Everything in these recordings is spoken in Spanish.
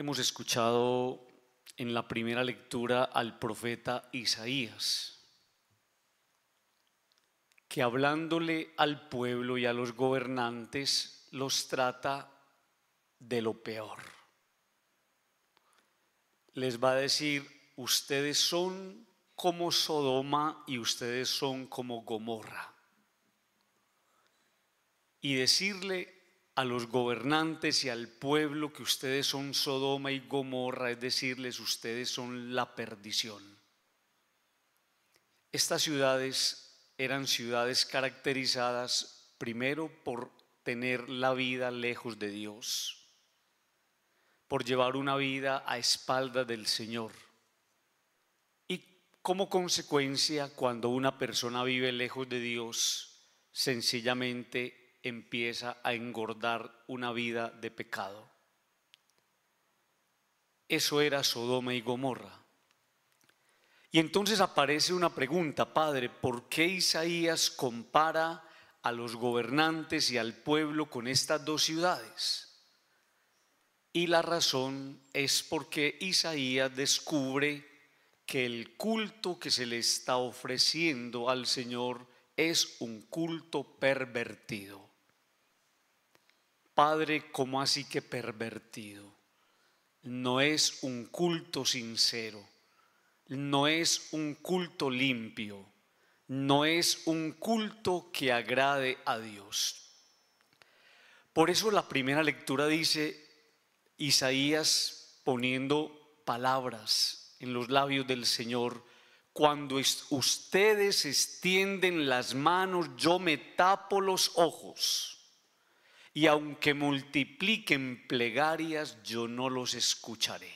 Hemos escuchado en la primera lectura al profeta Isaías, que hablándole al pueblo y a los gobernantes los trata de lo peor. Les va a decir, ustedes son como Sodoma y ustedes son como Gomorra. Y decirle a los gobernantes y al pueblo que ustedes son Sodoma y Gomorra, es decirles, ustedes son la perdición. Estas ciudades eran ciudades caracterizadas primero por tener la vida lejos de Dios, por llevar una vida a espaldas del Señor. Y como consecuencia, cuando una persona vive lejos de Dios, sencillamente empieza a engordar una vida de pecado. Eso era Sodoma y Gomorra. Y entonces aparece una pregunta, Padre, ¿por qué Isaías compara a los gobernantes y al pueblo con estas dos ciudades? Y la razón es porque Isaías descubre que el culto que se le está ofreciendo al Señor es un culto pervertido. Padre, ¿cómo así que pervertido? No es un culto sincero, no es un culto limpio, no es un culto que agrade a Dios. Por eso la primera lectura dice Isaías poniendo palabras en los labios del Señor, cuando ustedes extienden las manos, yo me tapo los ojos y aunque multipliquen plegarias, yo no los escucharé.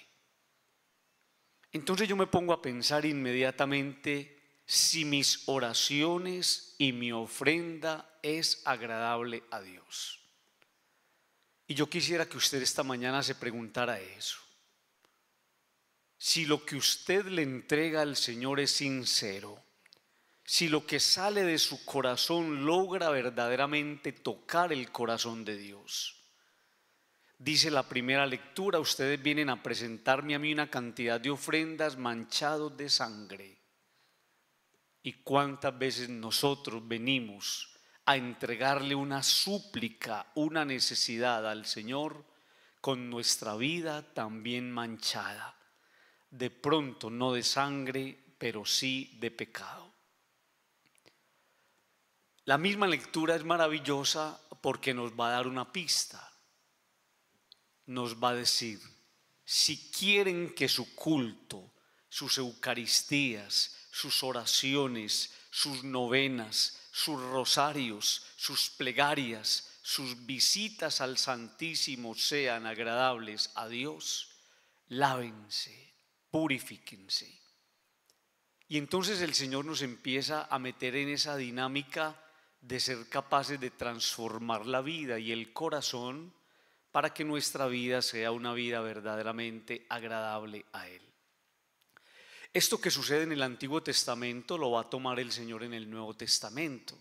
Entonces yo me pongo a pensar inmediatamente si mis oraciones y mi ofrenda es agradable a Dios. Y yo quisiera que usted esta mañana se preguntara eso. Si lo que usted le entrega al Señor es sincero, si lo que sale de su corazón logra verdaderamente tocar el corazón de Dios. Dice la primera lectura, ustedes vienen a presentarme a mí una cantidad de ofrendas manchados de sangre. ¿Y cuántas veces nosotros venimos a entregarle una súplica, una necesidad al Señor con nuestra vida también manchada? De pronto no de sangre, pero sí de pecado. La misma lectura es maravillosa porque nos va a dar una pista. Nos va a decir, si quieren que su culto, sus Eucaristías, sus oraciones, sus novenas, sus rosarios, sus plegarias, sus visitas al Santísimo sean agradables a Dios, lávense, purifíquense. Y entonces el Señor nos empieza a meter en esa dinámica de ser capaces de transformar la vida y el corazón para que nuestra vida sea una vida verdaderamente agradable a Él. Esto que sucede en el Antiguo Testamento lo va a tomar el Señor en el Nuevo Testamento,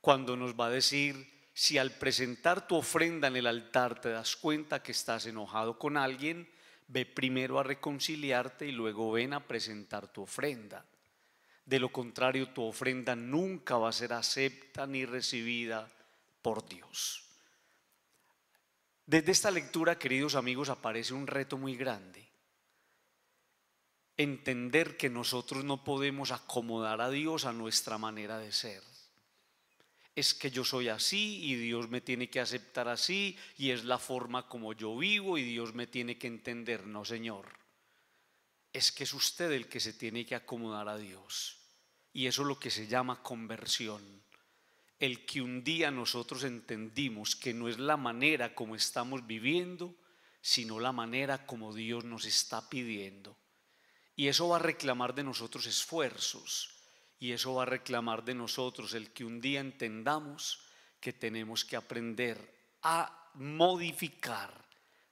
cuando nos va a decir, si al presentar tu ofrenda en el altar te das cuenta que estás enojado con alguien, ve primero a reconciliarte y luego ven a presentar tu ofrenda. De lo contrario, tu ofrenda nunca va a ser acepta ni recibida por Dios. Desde esta lectura, queridos amigos, aparece un reto muy grande. Entender que nosotros no podemos acomodar a Dios a nuestra manera de ser. Es que yo soy así y Dios me tiene que aceptar así y es la forma como yo vivo y Dios me tiene que entender. No, Señor es que es usted el que se tiene que acomodar a Dios. Y eso es lo que se llama conversión. El que un día nosotros entendimos que no es la manera como estamos viviendo, sino la manera como Dios nos está pidiendo. Y eso va a reclamar de nosotros esfuerzos. Y eso va a reclamar de nosotros el que un día entendamos que tenemos que aprender a modificar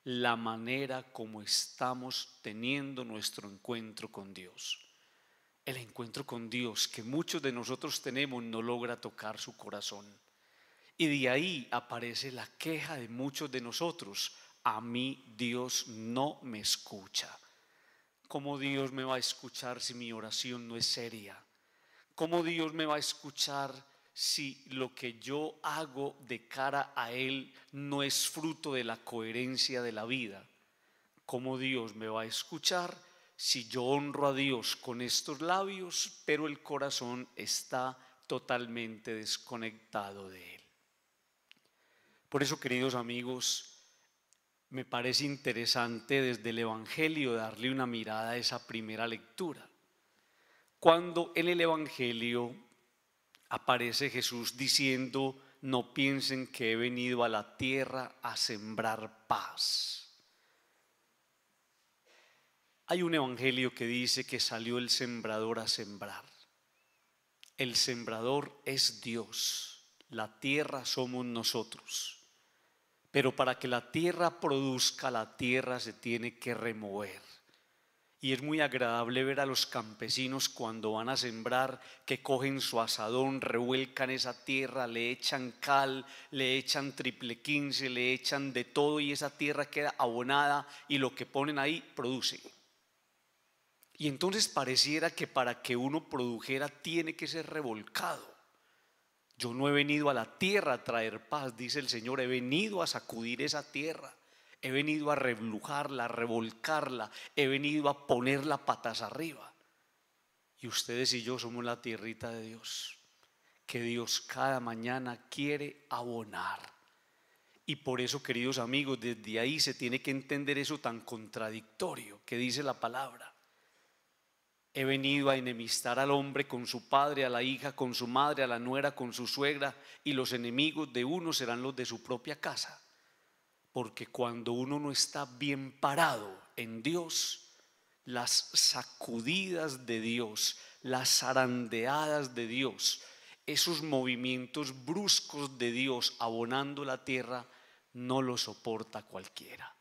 la manera como estamos teniendo nuestro encuentro con Dios. El encuentro con Dios que muchos de nosotros tenemos no logra tocar su corazón. Y de ahí aparece la queja de muchos de nosotros. A mí Dios no me escucha. ¿Cómo Dios me va a escuchar si mi oración no es seria? ¿Cómo Dios me va a escuchar si lo que yo hago de cara a Él no es fruto de la coherencia de la vida? ¿Cómo Dios me va a escuchar si yo honro a Dios con estos labios, pero el corazón está totalmente desconectado de Él? Por eso, queridos amigos, me parece interesante desde el Evangelio darle una mirada a esa primera lectura. Cuando en el Evangelio aparece Jesús diciendo, no piensen que he venido a la tierra a sembrar paz. Hay un evangelio que dice que salió el sembrador a sembrar. El sembrador es Dios, la tierra somos nosotros. Pero para que la tierra produzca, la tierra se tiene que remover. Y es muy agradable ver a los campesinos cuando van a sembrar, que cogen su asadón, revuelcan esa tierra, le echan cal, le echan triple quince, le echan de todo y esa tierra queda abonada y lo que ponen ahí produce. Y entonces pareciera que para que uno produjera tiene que ser revolcado. Yo no he venido a la tierra a traer paz, dice el Señor, he venido a sacudir esa tierra he venido a reblujarla, a revolcarla, he venido a ponerla patas arriba. Y ustedes y yo somos la tierrita de Dios, que Dios cada mañana quiere abonar. Y por eso, queridos amigos, desde ahí se tiene que entender eso tan contradictorio que dice la palabra. He venido a enemistar al hombre con su padre, a la hija, con su madre, a la nuera, con su suegra, y los enemigos de uno serán los de su propia casa. Porque cuando uno no está bien parado en Dios, las sacudidas de Dios, las arandeadas de Dios, esos movimientos bruscos de Dios abonando la tierra, no lo soporta cualquiera.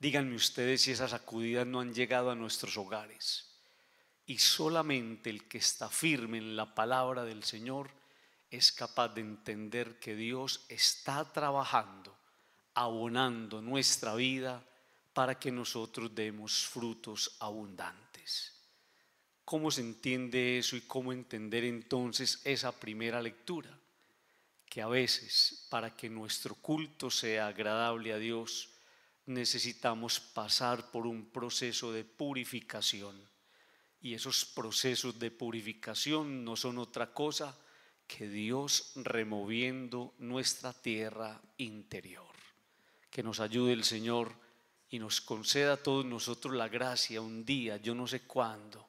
Díganme ustedes si esas sacudidas no han llegado a nuestros hogares. Y solamente el que está firme en la palabra del Señor es capaz de entender que Dios está trabajando abonando nuestra vida para que nosotros demos frutos abundantes. ¿Cómo se entiende eso y cómo entender entonces esa primera lectura? Que a veces, para que nuestro culto sea agradable a Dios, necesitamos pasar por un proceso de purificación. Y esos procesos de purificación no son otra cosa que Dios removiendo nuestra tierra interior que nos ayude el Señor y nos conceda a todos nosotros la gracia un día, yo no sé cuándo,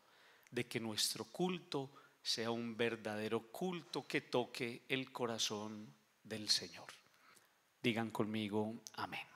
de que nuestro culto sea un verdadero culto que toque el corazón del Señor. Digan conmigo, amén.